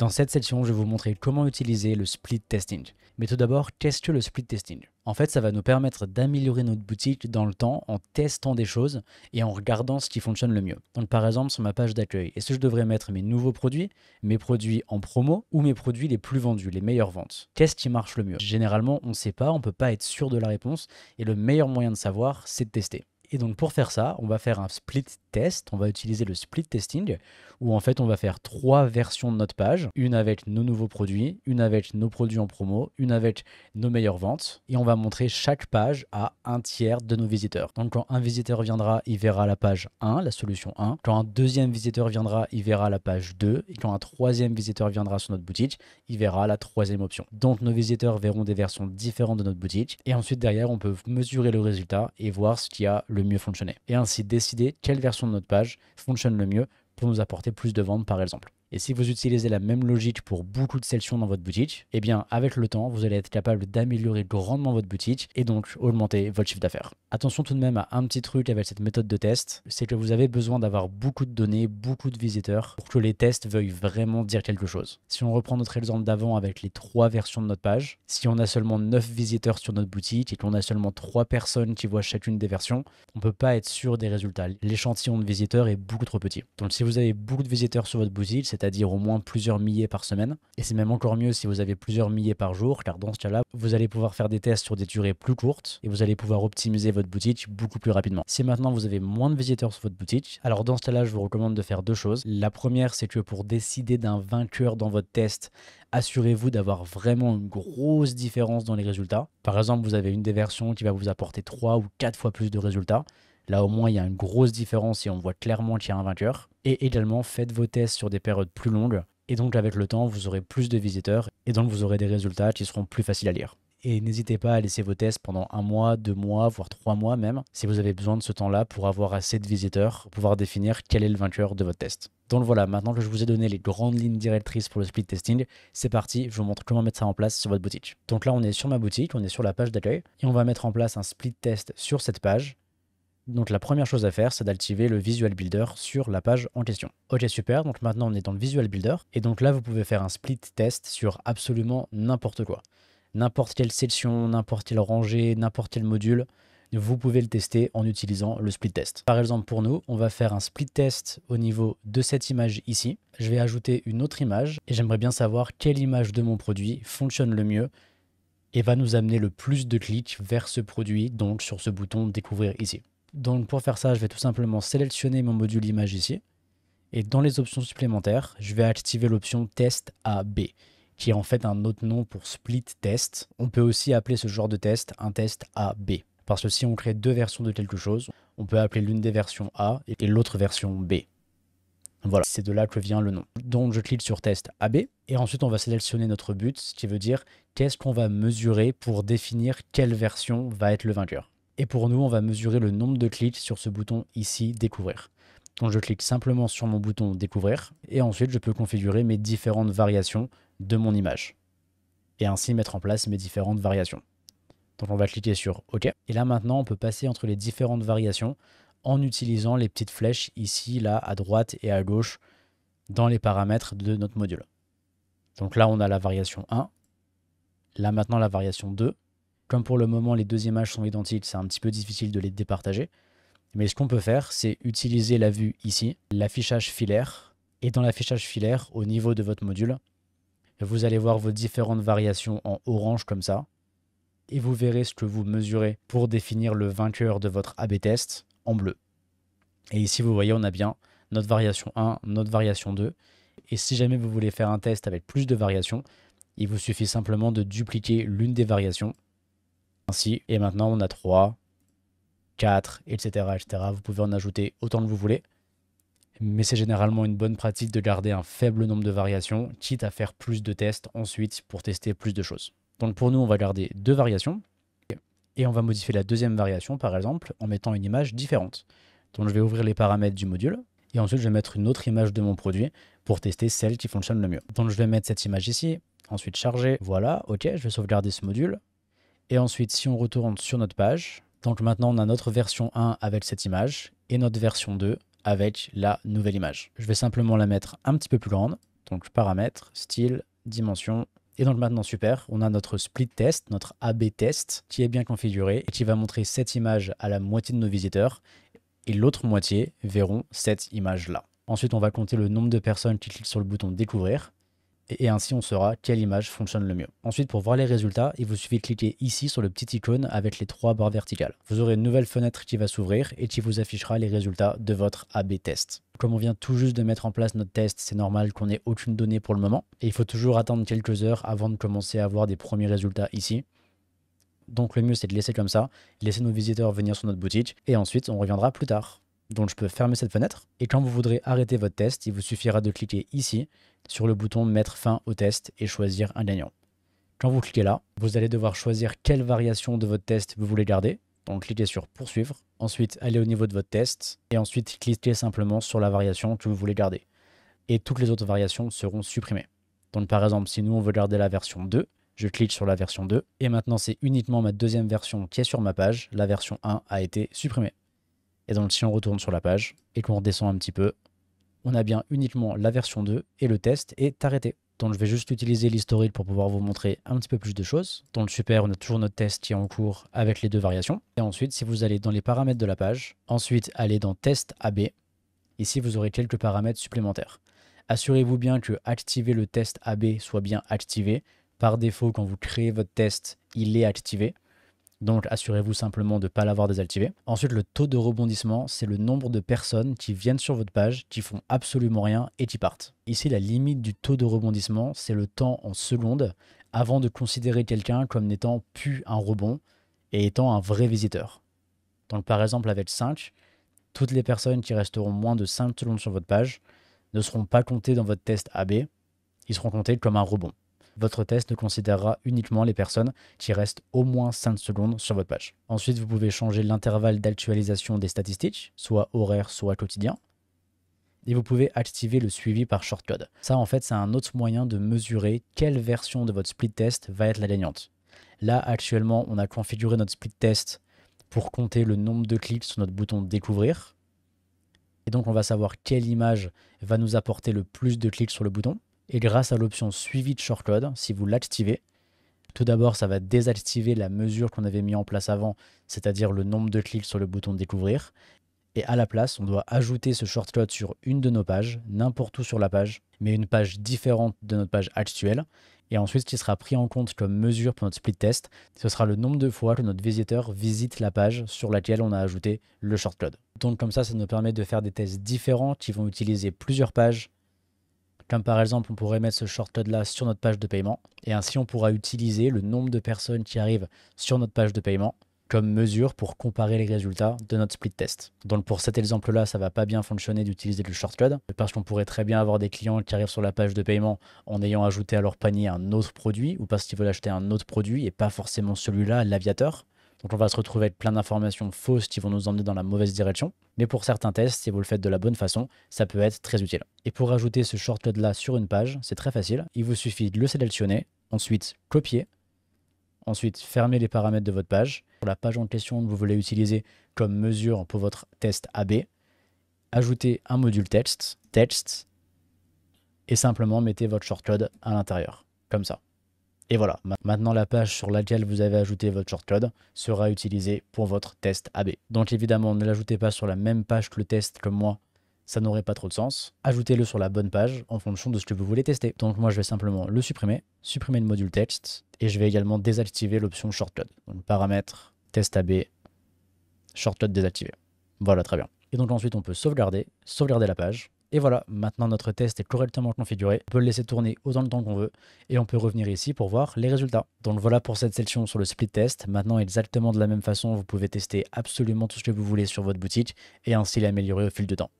Dans cette section, je vais vous montrer comment utiliser le split testing. Mais tout d'abord, qu'est-ce que le split testing En fait, ça va nous permettre d'améliorer notre boutique dans le temps en testant des choses et en regardant ce qui fonctionne le mieux. Donc par exemple, sur ma page d'accueil, est-ce que je devrais mettre mes nouveaux produits, mes produits en promo ou mes produits les plus vendus, les meilleures ventes Qu'est-ce qui marche le mieux Généralement, on ne sait pas, on ne peut pas être sûr de la réponse et le meilleur moyen de savoir, c'est de tester. Et donc pour faire ça, on va faire un split test, on va utiliser le split testing, où en fait on va faire trois versions de notre page, une avec nos nouveaux produits, une avec nos produits en promo, une avec nos meilleures ventes, et on va montrer chaque page à un tiers de nos visiteurs. Donc quand un visiteur viendra, il verra la page 1, la solution 1, quand un deuxième visiteur viendra, il verra la page 2, et quand un troisième visiteur viendra sur notre boutique, il verra la troisième option. Donc nos visiteurs verront des versions différentes de notre boutique, et ensuite derrière on peut mesurer le résultat et voir ce qu'il y a le mieux fonctionner. Et ainsi décider quelle version de notre page fonctionne le mieux pour nous apporter plus de ventes par exemple. Et si vous utilisez la même logique pour beaucoup de sections dans votre boutique, eh bien avec le temps, vous allez être capable d'améliorer grandement votre boutique et donc augmenter votre chiffre d'affaires. Attention tout de même à un petit truc avec cette méthode de test, c'est que vous avez besoin d'avoir beaucoup de données, beaucoup de visiteurs pour que les tests veuillent vraiment dire quelque chose. Si on reprend notre exemple d'avant avec les trois versions de notre page, si on a seulement 9 visiteurs sur notre boutique et qu'on a seulement 3 personnes qui voient chacune des versions, on ne peut pas être sûr des résultats. L'échantillon de visiteurs est beaucoup trop petit. Donc si vous avez beaucoup de visiteurs sur votre boutique, c'est-à-dire au moins plusieurs milliers par semaine, et c'est même encore mieux si vous avez plusieurs milliers par jour, car dans ce cas-là, vous allez pouvoir faire des tests sur des durées plus courtes et vous allez pouvoir optimiser votre boutique beaucoup plus rapidement. Si maintenant vous avez moins de visiteurs sur votre boutique, alors dans ce cas-là, je vous recommande de faire deux choses. La première, c'est que pour décider d'un vainqueur dans votre test, assurez-vous d'avoir vraiment une grosse différence dans les résultats. Par exemple, vous avez une des versions qui va vous apporter trois ou quatre fois plus de résultats. Là, au moins, il y a une grosse différence et on voit clairement qu'il y a un vainqueur. Et également, faites vos tests sur des périodes plus longues. Et donc, avec le temps, vous aurez plus de visiteurs et donc vous aurez des résultats qui seront plus faciles à lire. Et n'hésitez pas à laisser vos tests pendant un mois, deux mois, voire trois mois même, si vous avez besoin de ce temps-là pour avoir assez de visiteurs, pour pouvoir définir quel est le vainqueur de votre test. Donc voilà, maintenant que je vous ai donné les grandes lignes directrices pour le split testing, c'est parti, je vous montre comment mettre ça en place sur votre boutique. Donc là, on est sur ma boutique, on est sur la page d'accueil, et on va mettre en place un split test sur cette page. Donc la première chose à faire, c'est d'activer le Visual Builder sur la page en question. Ok super, donc maintenant on est dans le Visual Builder, et donc là vous pouvez faire un split test sur absolument n'importe quoi n'importe quelle section, n'importe quelle rangée, n'importe quel module, vous pouvez le tester en utilisant le split test. Par exemple, pour nous, on va faire un split test au niveau de cette image ici. Je vais ajouter une autre image et j'aimerais bien savoir quelle image de mon produit fonctionne le mieux et va nous amener le plus de clics vers ce produit, donc sur ce bouton découvrir ici. Donc pour faire ça, je vais tout simplement sélectionner mon module image ici et dans les options supplémentaires, je vais activer l'option test A B qui est en fait un autre nom pour split test. On peut aussi appeler ce genre de test un test A-B. Parce que si on crée deux versions de quelque chose, on peut appeler l'une des versions A et l'autre version B. Voilà, c'est de là que vient le nom. Donc je clique sur test AB et ensuite on va sélectionner notre but, ce qui veut dire qu'est-ce qu'on va mesurer pour définir quelle version va être le vainqueur. Et pour nous, on va mesurer le nombre de clics sur ce bouton ici découvrir. Donc je clique simplement sur mon bouton découvrir et ensuite je peux configurer mes différentes variations de mon image et ainsi mettre en place mes différentes variations. Donc on va cliquer sur OK. Et là maintenant, on peut passer entre les différentes variations en utilisant les petites flèches ici, là, à droite et à gauche dans les paramètres de notre module. Donc là, on a la variation 1. Là maintenant, la variation 2. Comme pour le moment, les deux images sont identiques, c'est un petit peu difficile de les départager. Mais ce qu'on peut faire, c'est utiliser la vue ici, l'affichage filaire. Et dans l'affichage filaire, au niveau de votre module, vous allez voir vos différentes variations en orange comme ça. Et vous verrez ce que vous mesurez pour définir le vainqueur de votre AB test en bleu. Et ici, vous voyez, on a bien notre variation 1, notre variation 2. Et si jamais vous voulez faire un test avec plus de variations, il vous suffit simplement de dupliquer l'une des variations. Ainsi, et maintenant on a 3, 4, etc., etc. Vous pouvez en ajouter autant que vous voulez mais c'est généralement une bonne pratique de garder un faible nombre de variations, quitte à faire plus de tests ensuite pour tester plus de choses. Donc pour nous, on va garder deux variations, et on va modifier la deuxième variation, par exemple, en mettant une image différente. Donc je vais ouvrir les paramètres du module, et ensuite je vais mettre une autre image de mon produit pour tester celle qui fonctionne le mieux. Donc je vais mettre cette image ici, ensuite charger, voilà, ok, je vais sauvegarder ce module. Et ensuite, si on retourne sur notre page, donc maintenant on a notre version 1 avec cette image, et notre version 2 avec la nouvelle image. Je vais simplement la mettre un petit peu plus grande. Donc paramètres, style, dimension. Et donc maintenant super, on a notre split test, notre AB test qui est bien configuré et qui va montrer cette image à la moitié de nos visiteurs et l'autre moitié verront cette image là. Ensuite, on va compter le nombre de personnes qui cliquent sur le bouton découvrir et ainsi on saura quelle image fonctionne le mieux. Ensuite, pour voir les résultats, il vous suffit de cliquer ici sur le petit icône avec les trois barres verticales. Vous aurez une nouvelle fenêtre qui va s'ouvrir et qui vous affichera les résultats de votre AB test. Comme on vient tout juste de mettre en place notre test, c'est normal qu'on n'ait aucune donnée pour le moment. Et il faut toujours attendre quelques heures avant de commencer à avoir des premiers résultats ici. Donc le mieux c'est de laisser comme ça, laisser nos visiteurs venir sur notre boutique et ensuite on reviendra plus tard. Donc je peux fermer cette fenêtre. Et quand vous voudrez arrêter votre test, il vous suffira de cliquer ici sur le bouton Mettre fin au test et choisir un gagnant. Quand vous cliquez là, vous allez devoir choisir quelle variation de votre test vous voulez garder. Donc cliquez sur Poursuivre, ensuite allez au niveau de votre test et ensuite cliquez simplement sur la variation que vous voulez garder. Et toutes les autres variations seront supprimées. Donc par exemple, si nous on veut garder la version 2, je clique sur la version 2 et maintenant c'est uniquement ma deuxième version qui est sur ma page, la version 1 a été supprimée. Et donc si on retourne sur la page et qu'on redescend un petit peu, on a bien uniquement la version 2 et le test est arrêté. Donc je vais juste utiliser l'historique pour pouvoir vous montrer un petit peu plus de choses. Donc le super, on a toujours notre test qui est en cours avec les deux variations. Et ensuite, si vous allez dans les paramètres de la page, ensuite allez dans test AB. Ici, vous aurez quelques paramètres supplémentaires. Assurez-vous bien que activer le test AB soit bien activé. Par défaut, quand vous créez votre test, il est activé. Donc assurez-vous simplement de ne pas l'avoir désactivé. Ensuite, le taux de rebondissement, c'est le nombre de personnes qui viennent sur votre page, qui font absolument rien et qui partent. Ici, la limite du taux de rebondissement, c'est le temps en secondes avant de considérer quelqu'un comme n'étant plus un rebond et étant un vrai visiteur. Donc par exemple avec 5, toutes les personnes qui resteront moins de 5 secondes sur votre page ne seront pas comptées dans votre test AB, ils seront comptés comme un rebond. Votre test ne considérera uniquement les personnes qui restent au moins 5 secondes sur votre page. Ensuite, vous pouvez changer l'intervalle d'actualisation des statistiques, soit horaire, soit quotidien. Et vous pouvez activer le suivi par shortcode. Ça, en fait, c'est un autre moyen de mesurer quelle version de votre split test va être la gagnante. Là, actuellement, on a configuré notre split test pour compter le nombre de clics sur notre bouton découvrir. Et donc, on va savoir quelle image va nous apporter le plus de clics sur le bouton. Et grâce à l'option suivi de shortcode, si vous l'activez, tout d'abord, ça va désactiver la mesure qu'on avait mis en place avant, c'est-à-dire le nombre de clics sur le bouton découvrir. Et à la place, on doit ajouter ce shortcode sur une de nos pages, n'importe où sur la page, mais une page différente de notre page actuelle. Et ensuite, ce qui sera pris en compte comme mesure pour notre split test, ce sera le nombre de fois que notre visiteur visite la page sur laquelle on a ajouté le shortcode. Donc comme ça, ça nous permet de faire des tests différents qui vont utiliser plusieurs pages, comme par exemple, on pourrait mettre ce shortcode là sur notre page de paiement. Et ainsi, on pourra utiliser le nombre de personnes qui arrivent sur notre page de paiement comme mesure pour comparer les résultats de notre split test. Donc pour cet exemple-là, ça va pas bien fonctionner d'utiliser le shortcode parce qu'on pourrait très bien avoir des clients qui arrivent sur la page de paiement en ayant ajouté à leur panier un autre produit ou parce qu'ils veulent acheter un autre produit et pas forcément celui-là, l'aviateur. Donc on va se retrouver avec plein d'informations fausses qui vont nous emmener dans la mauvaise direction. Mais pour certains tests, si vous le faites de la bonne façon, ça peut être très utile. Et pour ajouter ce shortcode là sur une page, c'est très facile. Il vous suffit de le sélectionner, ensuite copier, ensuite fermer les paramètres de votre page. Pour la page en question que vous voulez utiliser comme mesure pour votre test AB, ajoutez un module texte, texte, et simplement mettez votre shortcode à l'intérieur, comme ça. Et voilà, maintenant la page sur laquelle vous avez ajouté votre shortcode sera utilisée pour votre test AB. Donc évidemment, ne l'ajoutez pas sur la même page que le test que moi, ça n'aurait pas trop de sens. Ajoutez-le sur la bonne page en fonction de ce que vous voulez tester. Donc moi je vais simplement le supprimer, supprimer le module texte, et je vais également désactiver l'option shortcode. Donc paramètre, test AB, shortcode désactivé. Voilà, très bien. Et donc ensuite on peut sauvegarder, sauvegarder la page, et voilà, maintenant notre test est correctement configuré. On peut le laisser tourner autant de temps qu'on veut et on peut revenir ici pour voir les résultats. Donc voilà pour cette section sur le split test. Maintenant exactement de la même façon, vous pouvez tester absolument tout ce que vous voulez sur votre boutique et ainsi l'améliorer au fil du temps.